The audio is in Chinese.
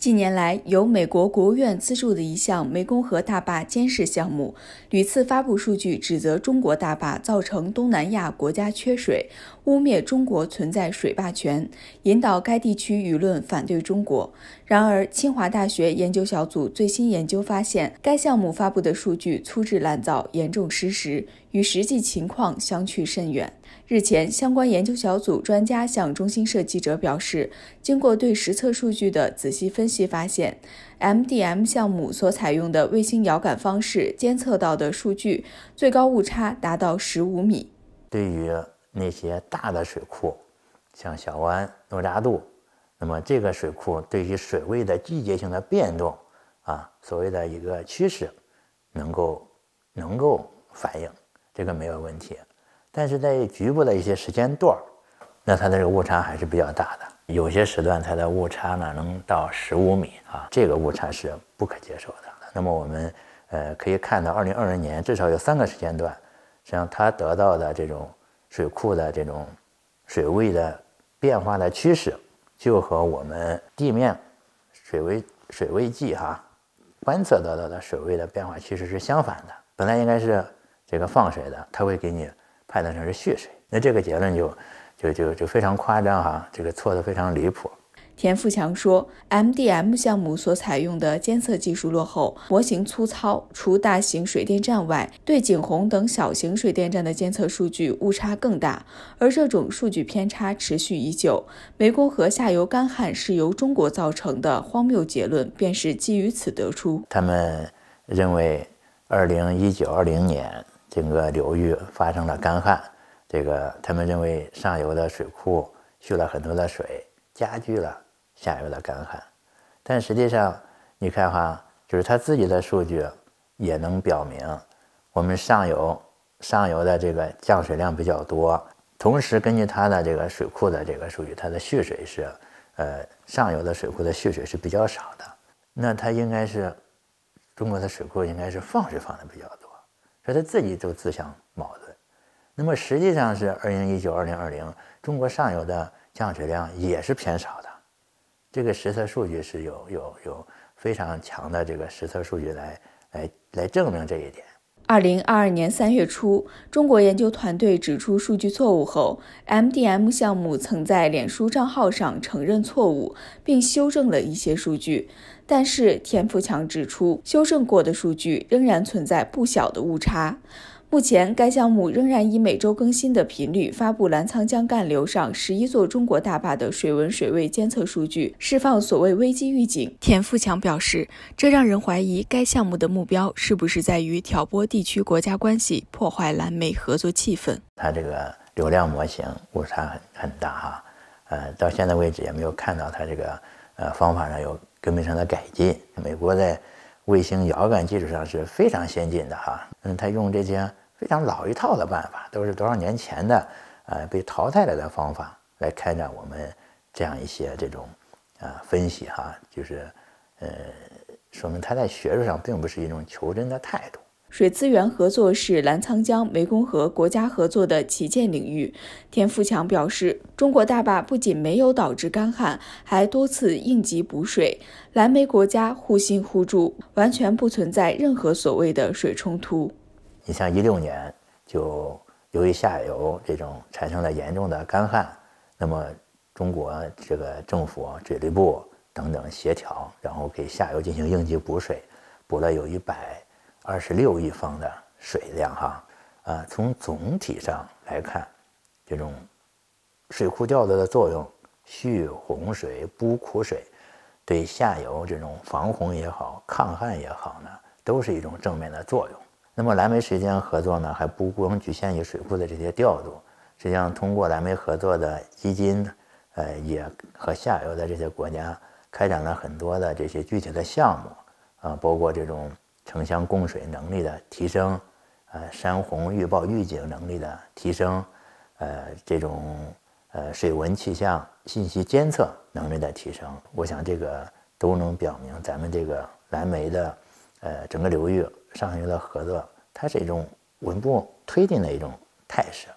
近年来，由美国国务院资助的一项湄公河大坝监视项目，屡次发布数据，指责中国大坝造成东南亚国家缺水，污蔑中国存在水霸权，引导该地区舆论反对中国。然而，清华大学研究小组最新研究发现，该项目发布的数据粗制滥造，严重失实，与实际情况相去甚远。日前，相关研究小组专家向中新社记者表示，经过对实测数据的仔细分析，发现 MDM 项目所采用的卫星遥感方式监测到的数据，最高误差达到十五米。对于那些大的水库，像小湾、诺扎渡，那么这个水库对于水位的季节性的变动啊，所谓的一个趋势，能够能够反映，这个没有问题。但是在局部的一些时间段儿，那它的这个误差还是比较大的。有些时段它的误差呢能到十五米啊，这个误差是不可接受的。那么我们呃可以看到，二零二零年至少有三个时间段，实际上它得到的这种水库的这种水位的变化的趋势，就和我们地面水位水位计哈观测得到的水位的变化趋势是相反的。本来应该是这个放水的，它会给你。判断成是蓄水，那这个结论就就就就非常夸张哈，这个错得非常离谱。田富强说，MDM 项目所采用的监测技术落后，模型粗糙，除大型水电站外，对景洪等小型水电站的监测数据误差更大，而这种数据偏差持续已久。湄公河下游干旱是由中国造成的荒谬结论，便是基于此得出。他们认为，二零一九二零年。整个流域发生了干旱，这个他们认为上游的水库蓄了很多的水，加剧了下游的干旱。但实际上，你看哈，就是他自己的数据也能表明，我们上游上游的这个降水量比较多，同时根据他的这个水库的这个数据，它的蓄水是，呃，上游的水库的蓄水是比较少的。那它应该是中国的水库应该是放水放的比较。他自己都自相矛盾，那么实际上是二零一九、二零二零，中国上游的降水量也是偏少的，这个实测数据是有有有非常强的这个实测数据来来来证明这一点。二零二二年三月初，中国研究团队指出数据错误后，MDM 项目曾在脸书账号上承认错误，并修正了一些数据。但是，田福强指出，修正过的数据仍然存在不小的误差。目前，该项目仍然以每周更新的频率发布澜沧江干流上十一座中国大坝的水文水位监测数据，释放所谓危机预警。田富强表示，这让人怀疑该项目的目标是不是在于挑拨地区国家关系，破坏蓝美合作气氛。它这个流量模型误差很很大哈，呃，到现在为止也没有看到它这个呃方法上有根本上的改进。美国在卫星遥感技术上是非常先进的哈，嗯，它用这些。非常老一套的办法，都是多少年前的，呃被淘汰了的方法来开展我们这样一些这种，啊分析哈，就是，呃，说明他在学术上并不是一种求真的态度。水资源合作是澜沧江湄公河国家合作的旗舰领域。田富强表示，中国大坝不仅没有导致干旱，还多次应急补水，蓝湄国家互信互助，完全不存在任何所谓的水冲突。你像一六年，就由于下游这种产生了严重的干旱，那么中国这个政府水利部等等协调，然后给下游进行应急补水，补了有一百二十六亿方的水量哈，啊，从总体上来看，这种水库调度的作用蓄洪水、补苦水，对下游这种防洪也好、抗旱也好呢，都是一种正面的作用。那么蓝莓实际上合作呢，还不光局限于水库的这些调度，实际上通过蓝莓合作的基金，呃，也和下游的这些国家开展了很多的这些具体的项目，啊，包括这种城乡供水能力的提升，呃，山洪预报预警能力的提升，呃，这种呃水文气象信息监测能力的提升，我想这个都能表明咱们这个蓝莓的。呃，整个流域上下游的合作，它是一种稳步推进的一种态势。